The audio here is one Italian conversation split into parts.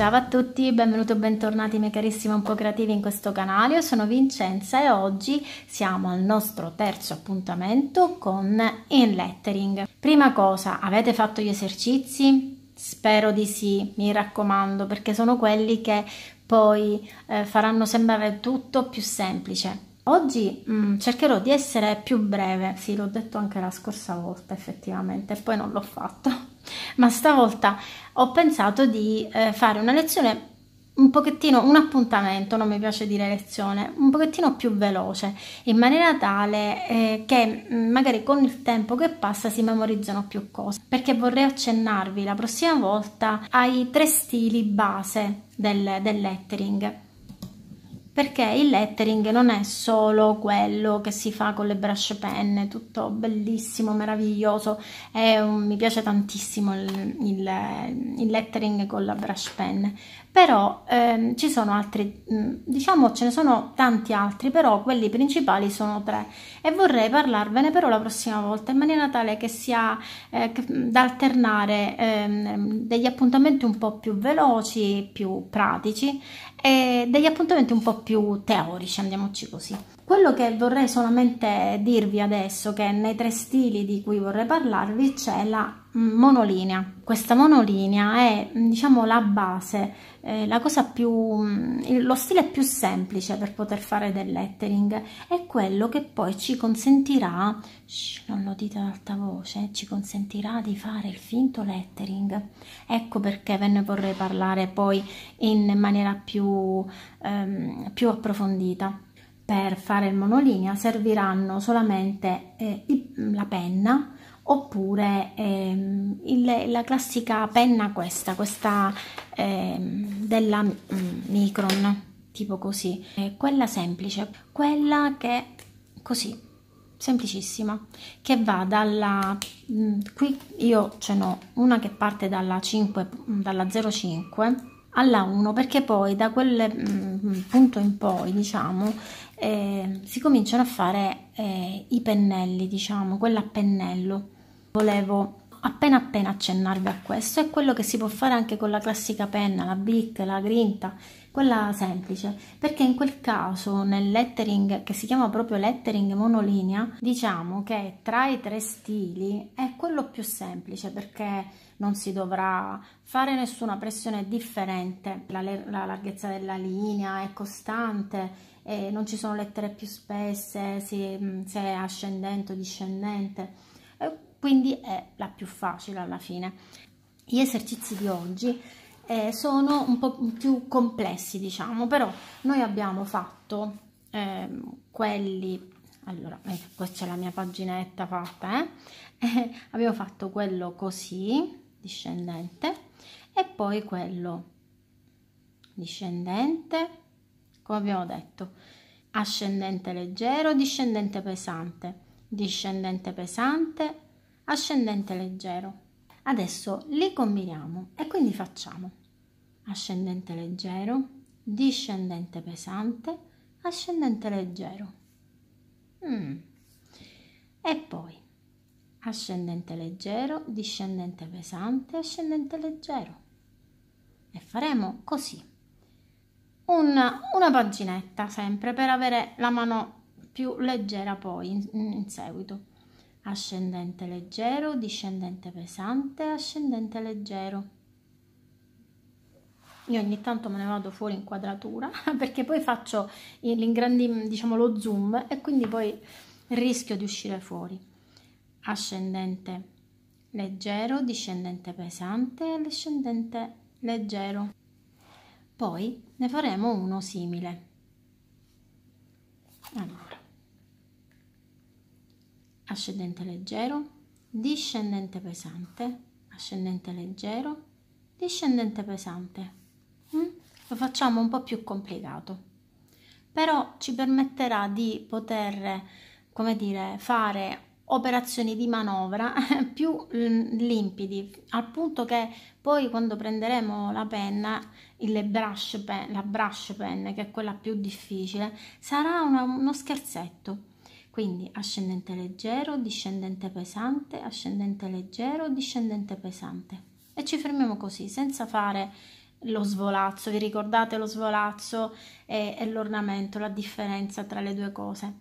Ciao a tutti, benvenuti o bentornati miei carissimi un po' creativi in questo canale, io sono Vincenza e oggi siamo al nostro terzo appuntamento con In Lettering. Prima cosa, avete fatto gli esercizi? Spero di sì, mi raccomando, perché sono quelli che poi eh, faranno sembrare tutto più semplice. Oggi mh, mm, cercherò di essere più breve, sì l'ho detto anche la scorsa volta effettivamente, poi non l'ho fatto ma stavolta ho pensato di eh, fare una lezione un pochettino un appuntamento, non mi piace dire lezione, un pochettino più veloce, in maniera tale eh, che mm, magari con il tempo che passa si memorizzano più cose, perché vorrei accennarvi la prossima volta ai tre stili base del, del lettering perché il lettering non è solo quello che si fa con le brush penne, tutto bellissimo, meraviglioso, un, mi piace tantissimo il, il, il, lettering con la brush pen, però ehm, ci sono altri, mm, diciamo ce ne sono tanti altri, però quelli principali sono tre e vorrei parlarvene però la prossima volta in maniera tale che sia eh, mm, da alternare ehm, degli appuntamenti un po' più veloci, più pratici e degli appuntamenti un po' più più teorici, andiamoci così. Quello che vorrei solamente dirvi adesso, che nei tre stili di cui vorrei parlarvi c'è la monolinea. Questa monolinea è diciamo la base, eh, la cosa più, mm, lo stile più semplice per poter fare del lettering è quello che poi ci consentirà, shh, non lo dite ad alta voce, ci consentirà di fare il finto lettering. Ecco perché ve ne vorrei parlare poi in maniera più, ehm, più approfondita. Per fare il monolinea serviranno solamente eh, la penna, oppure ehm, il, la classica penna questa, questa ehm, della Micron, mm, tipo così, eh, quella semplice, quella che così, semplicissima, che va dalla, mm, qui io ce n'ho una che parte dalla 5, dalla 0,5 alla 1 perché poi da quel mm, punto in poi diciamo eh, si cominciano a fare eh, i pennelli diciamo quella a pennello Volevo appena appena accennarvi a questo, è quello che si può fare anche con la classica penna, la Bic, la grinta, quella semplice, perché in quel caso nel lettering che si chiama proprio lettering monolinea, diciamo che tra i tre stili è quello più semplice perché non si dovrà fare nessuna pressione differente, la, la larghezza della linea è costante, e non ci sono lettere più spesse, se, se è ascendente o discendente quindi è la più facile alla fine. Gli esercizi di oggi eh, sono un po' più complessi, diciamo, però noi abbiamo fatto eh, quelli... Allora, eh, qua c'è la mia paginetta fatta, eh, eh? abbiamo fatto quello così, discendente, e poi quello discendente, come abbiamo detto, ascendente leggero, discendente pesante, discendente pesante, ascendente leggero. Adesso li combiniamo e quindi facciamo ascendente leggero, discendente pesante, ascendente leggero. Mm. E poi ascendente leggero, discendente pesante, ascendente leggero. E faremo così. Una, una paginetta sempre per avere la mano più leggera poi in, in seguito ascendente leggero, discendente pesante, ascendente leggero. Io ogni tanto me ne vado fuori in quadratura perché poi faccio diciamo lo zoom e quindi poi rischio di uscire fuori. Ascendente leggero, discendente pesante ascendente leggero. Poi ne faremo uno simile. Allora ascendente leggero, discendente pesante, ascendente leggero, discendente pesante. Mm? Lo facciamo un po' più complicato, però ci permetterà di poter, come dire, fare operazioni di manovra più mm, limpidi, al punto che poi quando prenderemo la penna, il brush pen, la brush pen, che è quella più difficile, sarà una, uno scherzetto quindi ascendente leggero, discendente pesante, ascendente leggero, discendente pesante. E ci fermiamo così, senza fare lo svolazzo. Vi ricordate lo svolazzo e, e l'ornamento, la differenza tra le due cose.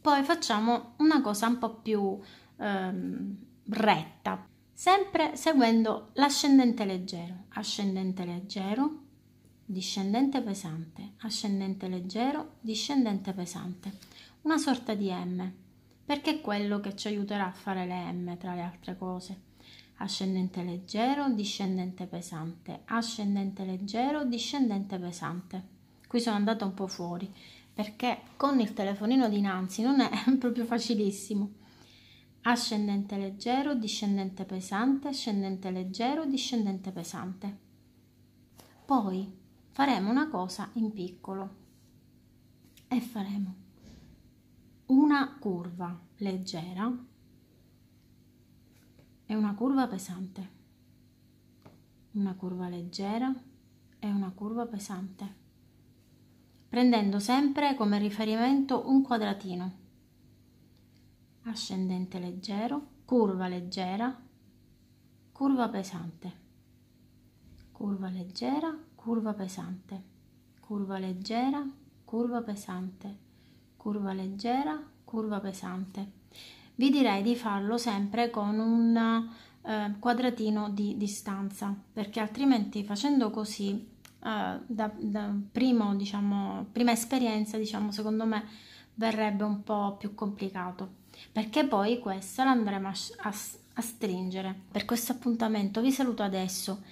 Poi facciamo una cosa un po' più ehm, retta, sempre seguendo l'ascendente leggero, ascendente leggero, discendente pesante, ascendente leggero, discendente pesante una sorta di M, perché è quello che ci aiuterà a fare le M tra le altre cose. Ascendente leggero, discendente pesante, ascendente leggero, discendente pesante. Qui sono andata un po' fuori perché con il telefonino dinanzi non è proprio facilissimo. Ascendente leggero, discendente pesante, ascendente leggero, discendente pesante. Poi faremo una cosa in piccolo e faremo una curva leggera e una curva pesante. Una curva leggera e una curva pesante. Prendendo sempre come riferimento un quadratino. Ascendente leggero, curva leggera, curva pesante. Curva leggera, curva pesante. Curva leggera, curva pesante curva leggera, curva pesante. Vi direi di farlo sempre con un eh, quadratino di distanza, perché altrimenti facendo così, eh, da, da primo, diciamo, prima esperienza, diciamo, secondo me verrebbe un po' più complicato, perché poi questa l'andremo a, a, a stringere. Per questo appuntamento vi saluto adesso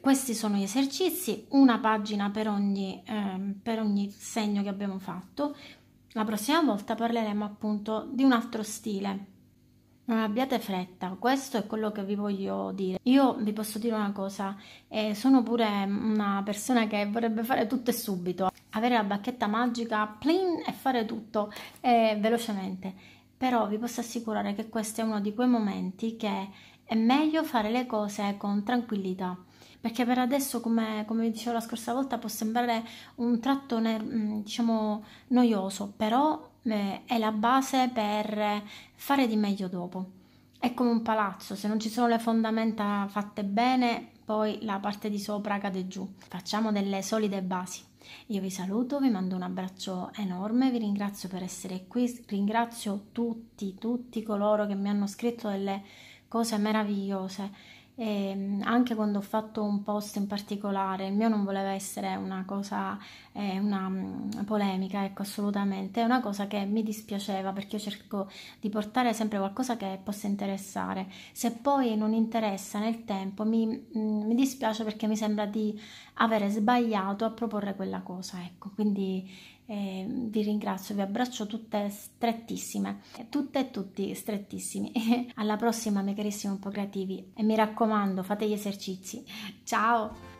questi sono gli esercizi, una pagina per ogni, eh, per ogni segno che abbiamo fatto, la prossima volta parleremo appunto di un altro stile. Non abbiate fretta, questo è quello che vi voglio dire. Io vi posso dire una cosa, eh, sono pure una persona che vorrebbe fare tutto e subito, avere la bacchetta magica, plin e fare tutto eh, velocemente. Però vi posso assicurare che questo è uno di quei momenti che è meglio fare le cose con tranquillità perché per adesso, come, come dicevo la scorsa volta, può sembrare un tratto mm, diciamo, noioso, però eh, è la base per fare di meglio dopo. È come un palazzo, se non ci sono le fondamenta fatte bene, poi la parte di sopra cade giù. Facciamo delle solide basi. Io vi saluto, vi mando un abbraccio enorme, vi ringrazio per essere qui, ringrazio tutti, tutti coloro che mi hanno scritto delle cose meravigliose e ehm, anche quando ho fatto un post in particolare, il mio non voleva essere una cosa, eh, una mm, polemica, ecco assolutamente, è una cosa che mi dispiaceva perché io cerco di portare sempre qualcosa che possa interessare. Se poi non interessa nel tempo, mi, mm, mi dispiace perché mi sembra di avere sbagliato a proporre quella cosa, ecco, quindi eh, vi ringrazio, vi abbraccio tutte strettissime, tutte e tutti strettissimi. Alla prossima, miei carissimi un po' creativi, e mi raccomando, fate gli esercizi. Ciao!